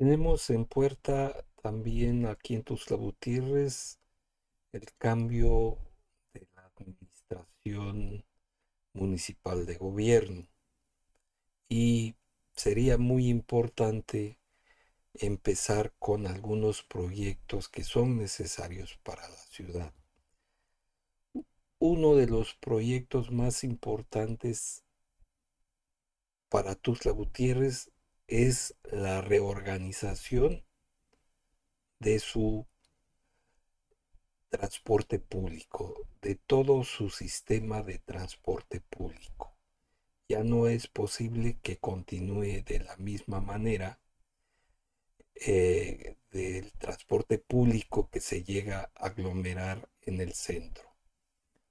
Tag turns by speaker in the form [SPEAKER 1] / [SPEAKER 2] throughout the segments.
[SPEAKER 1] Tenemos en puerta también aquí en Tuzla Gutiérrez el cambio de la administración municipal de gobierno. Y sería muy importante empezar con algunos proyectos que son necesarios para la ciudad. Uno de los proyectos más importantes para Tuzla Gutiérrez es la reorganización de su transporte público, de todo su sistema de transporte público. Ya no es posible que continúe de la misma manera eh, del transporte público que se llega a aglomerar en el centro,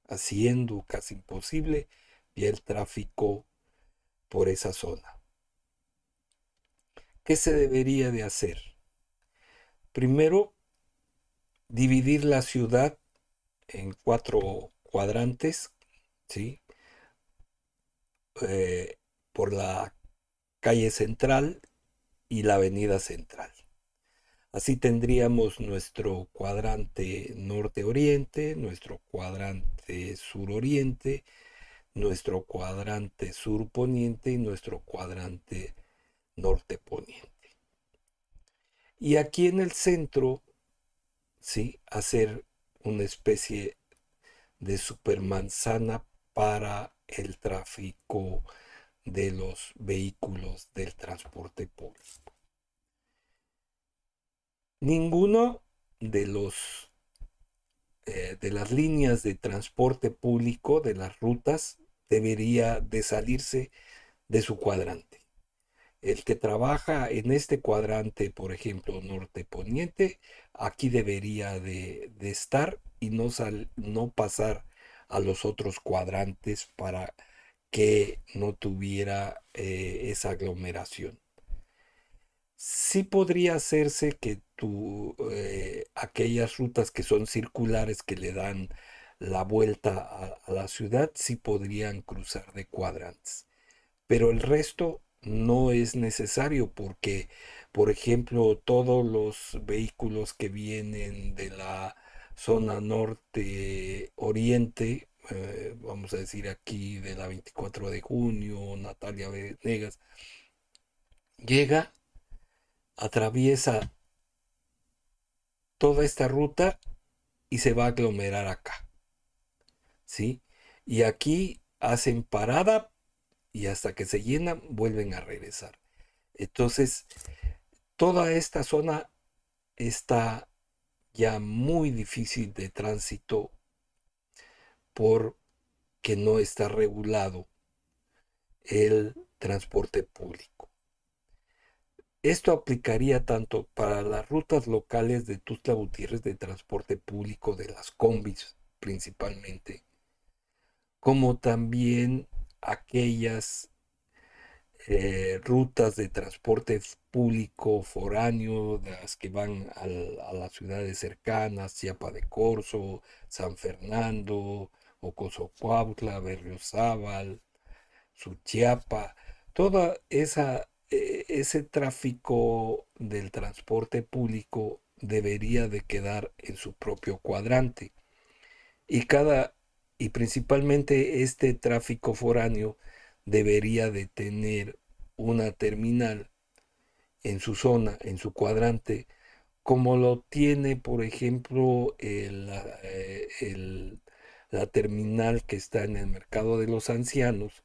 [SPEAKER 1] haciendo casi imposible el tráfico por esa zona. ¿Qué se debería de hacer? Primero, dividir la ciudad en cuatro cuadrantes, ¿sí? Eh, por la calle central y la avenida central. Así tendríamos nuestro cuadrante norte-oriente, nuestro cuadrante sur-oriente, nuestro cuadrante sur-poniente y nuestro cuadrante norte-poniente. Y aquí en el centro, ¿sí? Hacer una especie de supermanzana para el tráfico de los vehículos del transporte público. Ninguno de los eh, de las líneas de transporte público de las rutas debería de salirse de su cuadrante el que trabaja en este cuadrante, por ejemplo, norte-poniente, aquí debería de, estar y no, sal, no pasar a los otros cuadrantes para que no tuviera eh, esa aglomeración. Sí podría hacerse que eh, aquellas rutas que son circulares que le dan la vuelta a la ciudad, sí podrían cruzar de cuadrantes. Pero el resto no es necesario porque, por ejemplo, todos los vehículos que vienen de la zona norte oriente, eh, vamos a decir aquí de la 24 de junio, Natalia Venegas, llega, atraviesa toda esta ruta y se va a aglomerar acá. ¿Sí? Y aquí hacen parada y hasta que se llenan vuelven a regresar. Entonces, toda esta zona está ya muy difícil de tránsito porque no está regulado el transporte público. Esto aplicaría tanto para las rutas locales de Tuzla Gutiérrez de transporte público de las combis principalmente, como también aquellas eh, rutas de transporte público foráneo, las que van a las ciudades cercanas, Chiapa de Corzo, San Fernando, Ocosocuautla, Berriozábal, Suchiapa, toda esa e, ese tráfico del transporte público debería de quedar en su propio cuadrante y cada y principalmente este tráfico foráneo debería de tener una terminal en su zona, en su cuadrante, como lo tiene, por ejemplo, eh, la terminal que está en el mercado de los ancianos,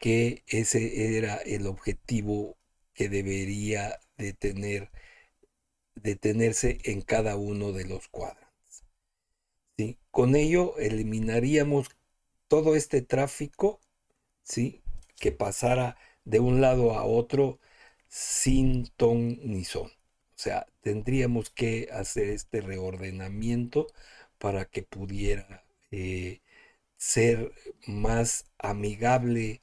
[SPEAKER 1] que ese era el objetivo que debería de, tener, de tenerse en cada uno de los cuadros. Con ello eliminaríamos todo este tráfico, ¿sí? Que pasara de un lado a otro sin ton ni son. O sea, tendríamos que hacer este reordenamiento para que pudiera eh, ser más amigable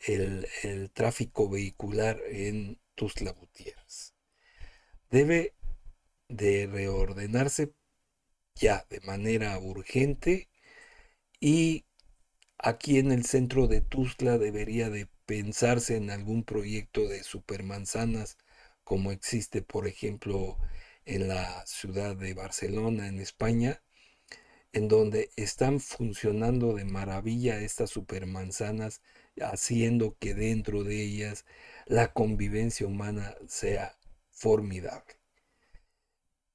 [SPEAKER 1] el, tráfico vehicular en tus labutieras. Debe de reordenarse ya de manera urgente y aquí en el centro de Tuzla debería de pensarse en algún proyecto de supermanzanas como existe por ejemplo en la ciudad de Barcelona en España en donde están funcionando de maravilla estas supermanzanas haciendo que dentro de ellas la convivencia humana sea formidable.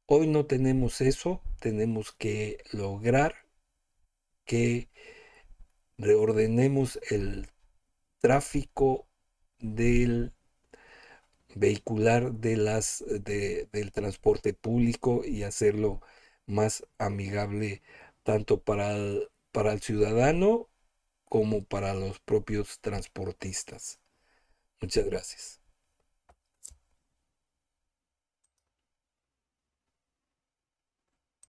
[SPEAKER 1] Hoy no tenemos eso, tenemos que lograr que reordenemos el tráfico del vehicular del transporte público y hacerlo más amigable tanto para el ciudadano como para los propios transportistas. Muchas gracias.